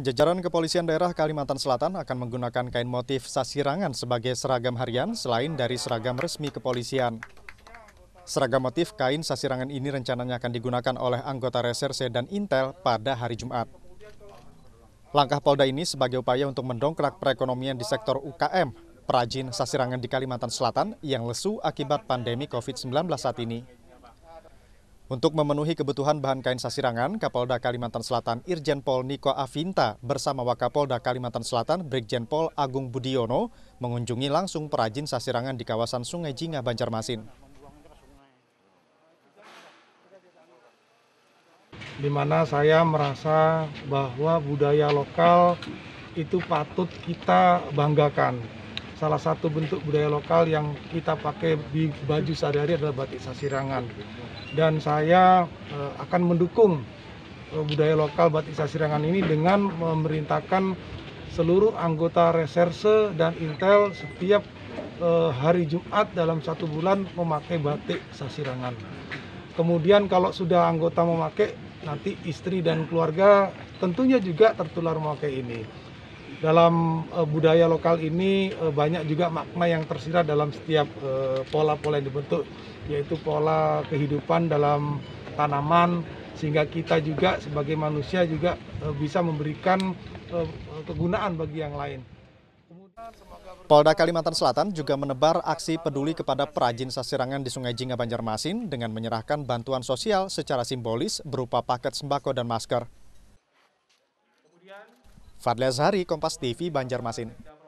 Jajaran Kepolisian Daerah Kalimantan Selatan akan menggunakan kain motif sasirangan sebagai seragam harian selain dari seragam resmi kepolisian. Seragam motif kain sasirangan ini rencananya akan digunakan oleh anggota reserse dan intel pada hari Jumat. Langkah Polda ini sebagai upaya untuk mendongkrak perekonomian di sektor UKM, perajin sasirangan di Kalimantan Selatan yang lesu akibat pandemi COVID-19 saat ini. Untuk memenuhi kebutuhan bahan kain sasirangan, Kapolda Kalimantan Selatan Irjen Pol Niko Avinta bersama Wakapolda Kalimantan Selatan Brigjen Pol Agung Budiono mengunjungi langsung perajin sasirangan di kawasan Sungai Jinga, Banjarmasin. Di mana saya merasa bahwa budaya lokal itu patut kita banggakan salah satu bentuk budaya lokal yang kita pakai di baju sehari-hari adalah batik sasirangan. Dan saya uh, akan mendukung uh, budaya lokal batik sasirangan ini dengan memerintahkan seluruh anggota reserse dan intel setiap uh, hari Jumat dalam satu bulan memakai batik sasirangan. Kemudian kalau sudah anggota memakai, nanti istri dan keluarga tentunya juga tertular memakai ini dalam uh, budaya lokal ini uh, banyak juga makna yang tersirat dalam setiap eh, pola-pola uh, yang dibentuk yaitu pola kehidupan dalam tanaman sehingga kita juga sebagai manusia juga uh, bisa memberikan uh, kegunaan bagi yang lain. Polda Kalimantan Selatan juga menebar aksi peduli kepada perajin sasirangan di Sungai Jingga Banjarmasin dengan menyerahkan bantuan sosial secara simbolis berupa paket sembako dan masker. Fadlia Zahari, Kompas TV, Banjarmasin.